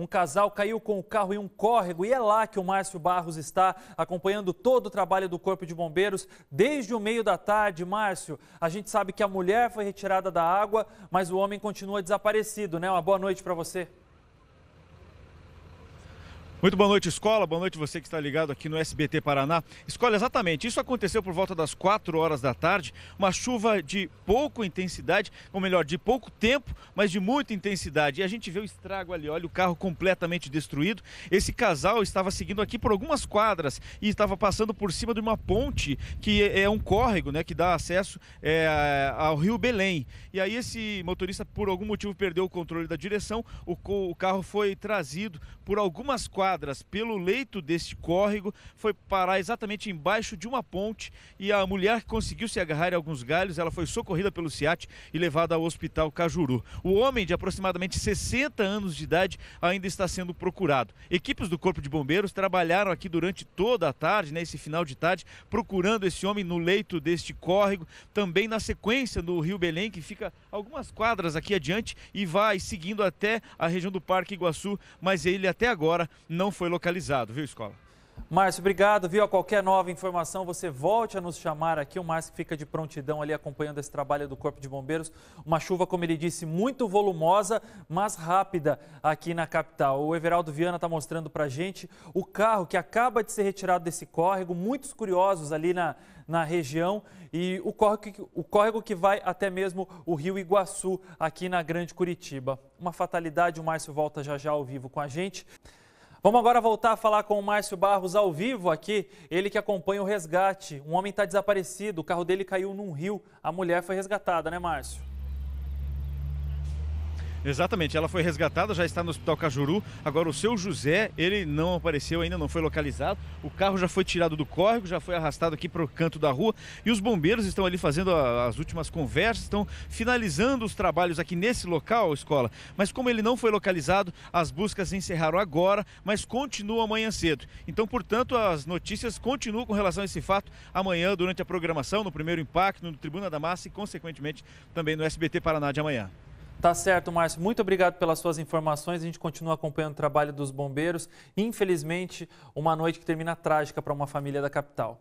Um casal caiu com o carro em um córrego e é lá que o Márcio Barros está acompanhando todo o trabalho do Corpo de Bombeiros desde o meio da tarde. Márcio, a gente sabe que a mulher foi retirada da água, mas o homem continua desaparecido, né? Uma boa noite para você. Muito boa noite, escola. Boa noite você que está ligado aqui no SBT Paraná. Escola, exatamente. Isso aconteceu por volta das 4 horas da tarde. Uma chuva de pouca intensidade, ou melhor, de pouco tempo, mas de muita intensidade. E a gente vê o estrago ali, olha o carro completamente destruído. Esse casal estava seguindo aqui por algumas quadras e estava passando por cima de uma ponte que é um córrego, né, que dá acesso é, ao Rio Belém. E aí esse motorista, por algum motivo, perdeu o controle da direção. O, o carro foi trazido por algumas quadras quadras pelo leito deste córrego, foi parar exatamente embaixo de uma ponte e a mulher conseguiu se agarrar em alguns galhos, ela foi socorrida pelo SIAT e levada ao hospital Cajuru. O homem, de aproximadamente 60 anos de idade, ainda está sendo procurado. Equipes do Corpo de Bombeiros trabalharam aqui durante toda a tarde, nesse né, final de tarde, procurando esse homem no leito deste córrego, também na sequência do Rio Belém, que fica algumas quadras aqui adiante e vai seguindo até a região do Parque Iguaçu, mas ele até agora não não foi localizado, viu, Escola? Márcio, obrigado, viu? A qualquer nova informação, você volte a nos chamar aqui. O Márcio fica de prontidão ali acompanhando esse trabalho do Corpo de Bombeiros. Uma chuva, como ele disse, muito volumosa, mas rápida aqui na capital. O Everaldo Viana está mostrando para gente o carro que acaba de ser retirado desse córrego. Muitos curiosos ali na, na região e o córrego, o córrego que vai até mesmo o rio Iguaçu aqui na Grande Curitiba. Uma fatalidade, o Márcio volta já já ao vivo com a gente. Vamos agora voltar a falar com o Márcio Barros ao vivo aqui, ele que acompanha o resgate. Um homem está desaparecido, o carro dele caiu num rio, a mulher foi resgatada, né, Márcio? Exatamente, ela foi resgatada, já está no Hospital Cajuru. Agora o seu José, ele não apareceu ainda, não foi localizado. O carro já foi tirado do córrego, já foi arrastado aqui para o canto da rua e os bombeiros estão ali fazendo a, as últimas conversas, estão finalizando os trabalhos aqui nesse local, escola. Mas como ele não foi localizado, as buscas encerraram agora, mas continuam amanhã cedo. Então, portanto, as notícias continuam com relação a esse fato amanhã durante a programação, no primeiro impacto, no Tribuna da Massa e consequentemente também no SBT Paraná de amanhã. Tá certo, Márcio. Muito obrigado pelas suas informações. A gente continua acompanhando o trabalho dos bombeiros. Infelizmente, uma noite que termina trágica para uma família da capital.